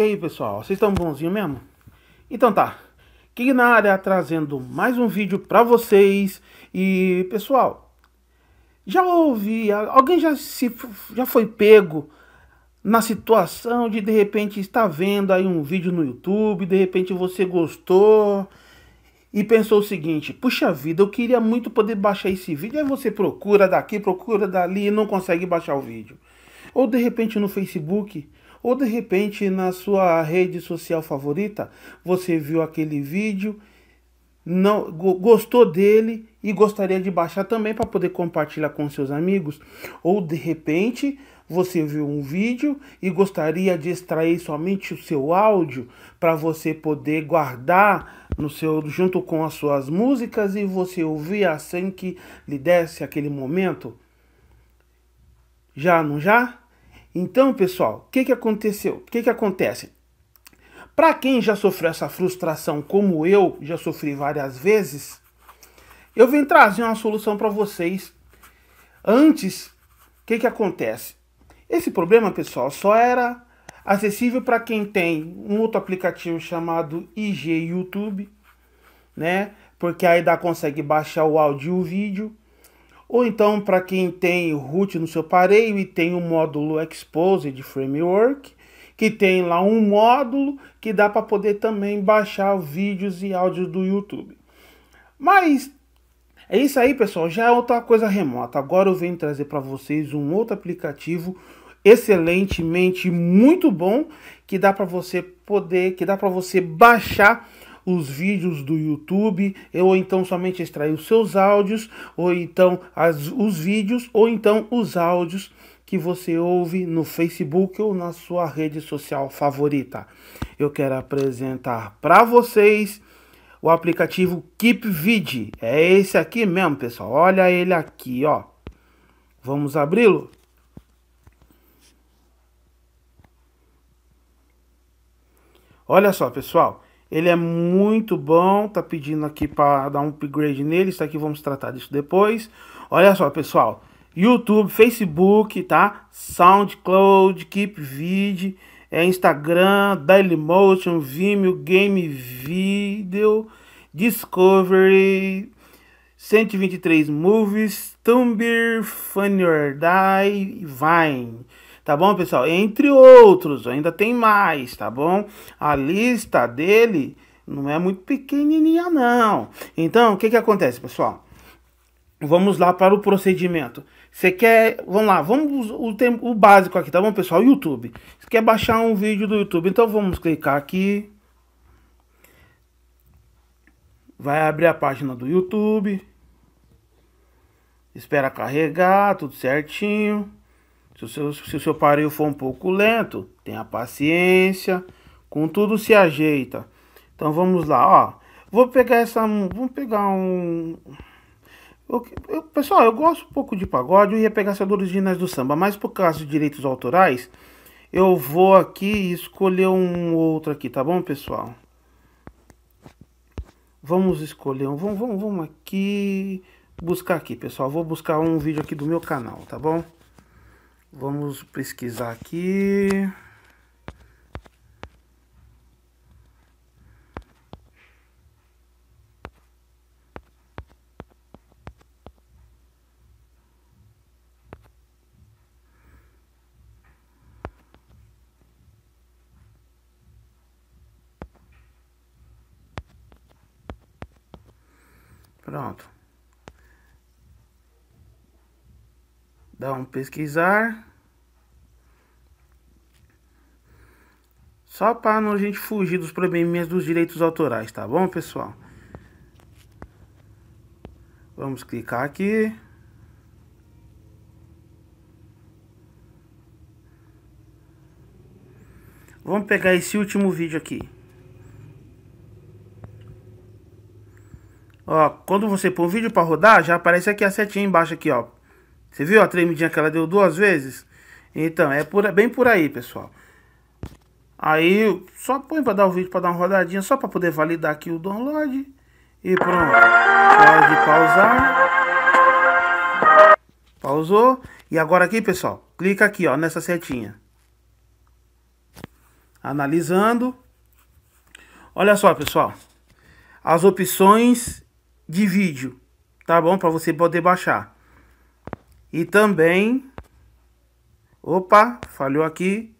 E aí pessoal, vocês estão bonzinho mesmo? Então tá, aqui na área trazendo mais um vídeo para vocês e pessoal, já ouvi, alguém já, se, já foi pego na situação de de repente estar vendo aí um vídeo no YouTube, de repente você gostou e pensou o seguinte, puxa vida, eu queria muito poder baixar esse vídeo, aí você procura daqui, procura dali e não consegue baixar o vídeo. Ou de repente no Facebook ou de repente na sua rede social favorita, você viu aquele vídeo, não gostou dele e gostaria de baixar também para poder compartilhar com seus amigos. Ou de repente você viu um vídeo e gostaria de extrair somente o seu áudio para você poder guardar no seu junto com as suas músicas e você ouvir assim que lhe desse aquele momento. Já não já? Então, pessoal, o que, que aconteceu? O que, que acontece? Para quem já sofreu essa frustração, como eu já sofri várias vezes, eu vim trazer uma solução para vocês. Antes, o que, que acontece? Esse problema, pessoal, só era acessível para quem tem um outro aplicativo chamado IG YouTube, né? Porque aí dá consegue baixar o áudio e o vídeo. Ou então, para quem tem root no seu aparelho e tem o módulo expose de Framework, que tem lá um módulo que dá para poder também baixar vídeos e áudios do YouTube. Mas é isso aí, pessoal. Já é outra coisa remota. Agora eu venho trazer para vocês um outro aplicativo excelentemente muito bom que dá para você poder, que dá para você baixar os vídeos do YouTube, ou então somente extrair os seus áudios, ou então as, os vídeos, ou então os áudios que você ouve no Facebook ou na sua rede social favorita. Eu quero apresentar para vocês o aplicativo KeepVid. É esse aqui mesmo, pessoal. Olha ele aqui, ó. Vamos abri-lo? Olha só, pessoal. Ele é muito bom, tá pedindo aqui para dar um upgrade nele, isso aqui vamos tratar disso depois. Olha só, pessoal, YouTube, Facebook, tá? SoundCloud, KeepVid, é Instagram, Dailymotion, Vimeo, Game Video, Discovery, 123 Movies, Tumblr, Funny or Die, Vine tá bom, pessoal? Entre outros, ainda tem mais, tá bom? A lista dele não é muito pequenininha, não. Então, o que, que acontece, pessoal? Vamos lá para o procedimento. Você quer, vamos lá, vamos o, o básico aqui, tá bom, pessoal? YouTube. Você quer baixar um vídeo do YouTube, então vamos clicar aqui. Vai abrir a página do YouTube. Espera carregar, tudo certinho. Se o, seu, se o seu pareio for um pouco lento, tenha paciência, com tudo se ajeita. Então vamos lá, ó. Vou pegar essa, vamos pegar um eu, eu, pessoal, eu gosto um pouco de pagode, eu ia pegar essa originais do samba, mas por causa de direitos autorais, eu vou aqui escolher um outro aqui, tá bom, pessoal? Vamos escolher um, vamos, vamos, vamos aqui buscar aqui, pessoal. Vou buscar um vídeo aqui do meu canal, tá bom? Vamos pesquisar aqui. Pronto. Dá um pesquisar. Só para não a gente fugir dos probleminhas dos direitos autorais, tá bom, pessoal? Vamos clicar aqui. Vamos pegar esse último vídeo aqui. Ó, quando você põe o vídeo para rodar, já aparece aqui a setinha embaixo aqui, ó. Você viu a tremidinha que ela deu duas vezes? Então, é por, bem por aí, pessoal. Aí, só põe para dar o vídeo para dar uma rodadinha, só para poder validar aqui o download. E pronto. Pode pausar. Pausou. E agora aqui, pessoal, clica aqui, ó, nessa setinha. Analisando. Olha só, pessoal. As opções de vídeo, tá bom? Para você poder baixar. E também. Opa, falhou aqui.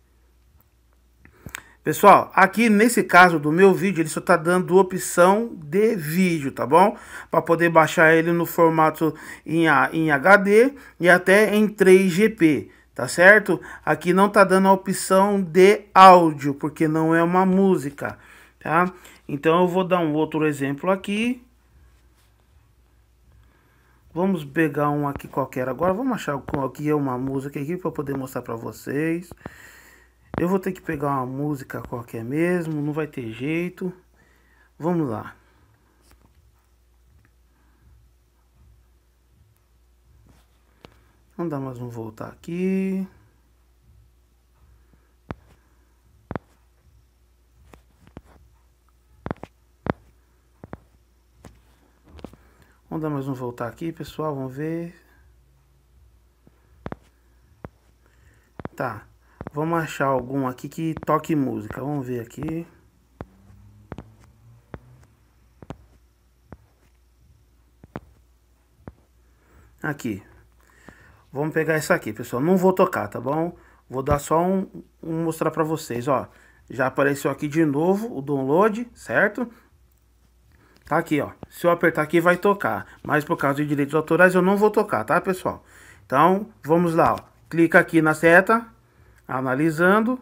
Pessoal, aqui nesse caso do meu vídeo, ele só está dando opção de vídeo, tá bom? Para poder baixar ele no formato em, em HD e até em 3GP, tá certo? Aqui não está dando a opção de áudio, porque não é uma música, tá? Então eu vou dar um outro exemplo aqui. Vamos pegar um aqui qualquer agora. Vamos achar aqui é uma música aqui para poder mostrar para vocês. Eu vou ter que pegar uma música qualquer mesmo, não vai ter jeito. Vamos lá. Vamos dar mais um voltar aqui. Vamos dar mais um voltar aqui, pessoal. Vamos ver. Tá. Vamos achar algum aqui que toque música. Vamos ver aqui. Aqui. Vamos pegar essa aqui, pessoal. Não vou tocar, tá bom? Vou dar só um, um mostrar para vocês, ó. Já apareceu aqui de novo o download, certo? Tá aqui, ó. Se eu apertar aqui, vai tocar. Mas por causa de direitos autorais, eu não vou tocar, tá, pessoal? Então, vamos lá, ó. Clica aqui na seta, analisando.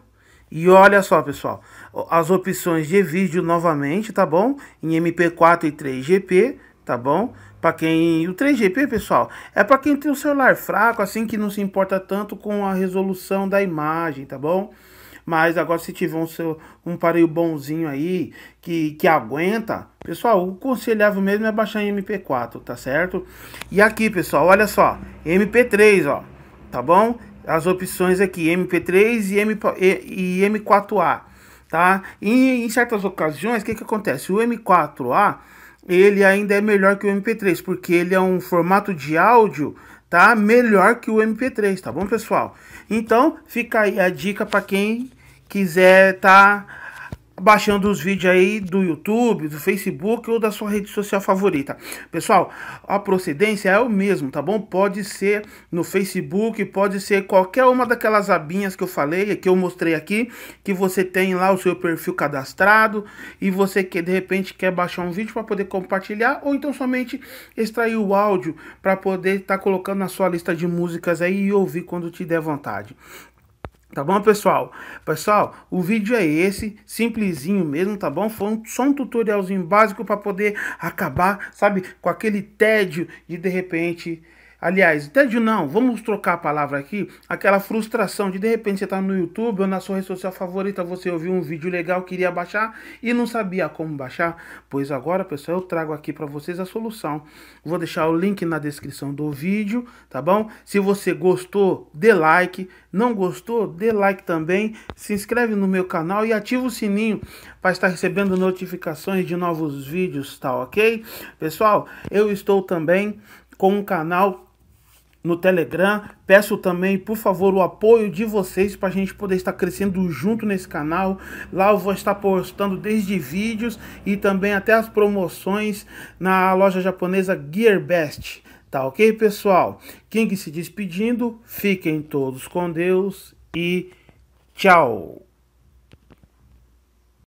E olha só, pessoal. As opções de vídeo novamente, tá bom? Em MP4 e 3GP, tá bom? Para quem o 3GP, pessoal, é para quem tem o um celular fraco, assim que não se importa tanto com a resolução da imagem, tá bom? Mas agora se tiver um seu um aparelho bonzinho aí que que aguenta, Pessoal, o conselhável mesmo é baixar em MP4, tá certo? E aqui, pessoal, olha só, MP3, ó, tá bom? As opções aqui, MP3 e, MP, e, e M4A, tá? E em certas ocasiões, o que que acontece? O M4A, ele ainda é melhor que o MP3, porque ele é um formato de áudio tá? Melhor que o MP3, tá bom, pessoal? Então, fica aí a dica para quem quiser tá baixando os vídeos aí do YouTube, do Facebook ou da sua rede social favorita. Pessoal, a procedência é o mesmo, tá bom? Pode ser no Facebook, pode ser qualquer uma daquelas abinhas que eu falei, que eu mostrei aqui, que você tem lá o seu perfil cadastrado e você que de repente quer baixar um vídeo para poder compartilhar ou então somente extrair o áudio para poder estar tá colocando na sua lista de músicas aí e ouvir quando te der vontade. Tá bom, pessoal? Pessoal, o vídeo é esse, simplesinho mesmo, tá bom? Foi um, só um tutorialzinho básico para poder acabar, sabe, com aquele tédio de de repente Aliás, de não, vamos trocar a palavra aqui, aquela frustração de de repente você está no YouTube ou na sua rede social favorita, você ouviu um vídeo legal, queria baixar e não sabia como baixar. Pois agora, pessoal, eu trago aqui para vocês a solução. Vou deixar o link na descrição do vídeo, tá bom? Se você gostou, dê like. Não gostou, dê like também. Se inscreve no meu canal e ativa o sininho para estar recebendo notificações de novos vídeos, tá ok? Pessoal, eu estou também com um canal no Telegram. Peço também, por favor, o apoio de vocês para a gente poder estar crescendo junto nesse canal. Lá eu vou estar postando desde vídeos e também até as promoções na loja japonesa GearBest. Tá ok, pessoal? King se despedindo, fiquem todos com Deus e tchau!